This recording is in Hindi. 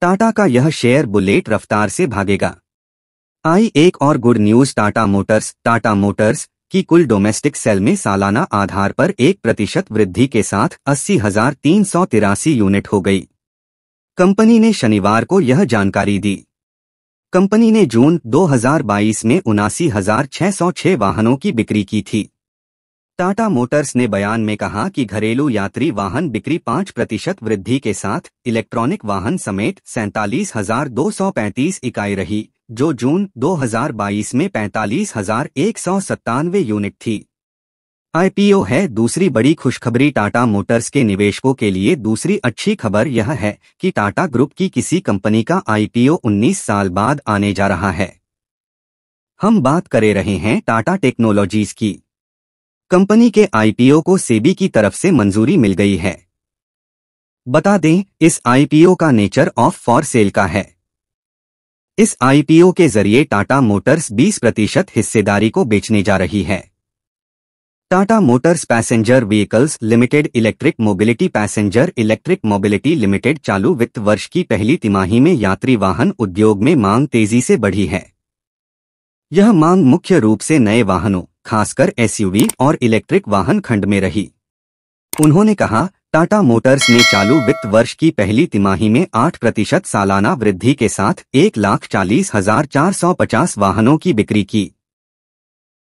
टाटा का यह शेयर बुलेट रफ्तार से भागेगा आई एक और good news Tata Motors Tata Motors की कुल डोमेस्टिक सेल में सालाना आधार पर एक प्रतिशत वृद्धि के साथ अस्सी हजार तीन सौ तिरासी यूनिट हो गई कंपनी ने शनिवार को यह जानकारी दी कंपनी ने जून 2022 में उनासी हजार छह वाहनों की बिक्री की थी टाटा मोटर्स ने बयान में कहा कि घरेलू यात्री वाहन बिक्री पाँच प्रतिशत वृद्धि के साथ इलेक्ट्रॉनिक वाहन समेत सैतालीस हजार दो सौ पैंतीस इकाई रही जो जून 2022 में पैंतालीस हजार एक सौ सत्तानवे यूनिट थी आईपीओ है दूसरी बड़ी खुशखबरी टाटा मोटर्स के निवेशकों के लिए दूसरी अच्छी खबर यह है कि टाटा ग्रुप की किसी कंपनी का आईपीओ 19 साल बाद आने जा रहा है हम बात करे रहे हैं टाटा टेक्नोलॉजीज की कंपनी के आईपीओ को सेबी की तरफ से मंजूरी मिल गई है बता दें इस आईपीओ का नेचर ऑफ फॉर सेल का है इस आईपीओ के जरिए टाटा मोटर्स 20 प्रतिशत हिस्सेदारी को बेचने जा रही है Tata Motors Passenger Vehicles Limited Electric Mobility Passenger Electric Mobility Limited चालू वित्त वर्ष की पहली तिमाही में यात्री वाहन उद्योग में मांग तेजी से बढ़ी है यह मांग मुख्य रूप से नए वाहनों खासकर एसयूवी और इलेक्ट्रिक वाहन खंड में रही उन्होंने कहा टाटा मोटर्स ने चालू वित्त वर्ष की पहली तिमाही में 8 प्रतिशत सालाना वृद्धि के साथ एक लाख चालीस हजार चार सौ पचास वाहनों की बिक्री की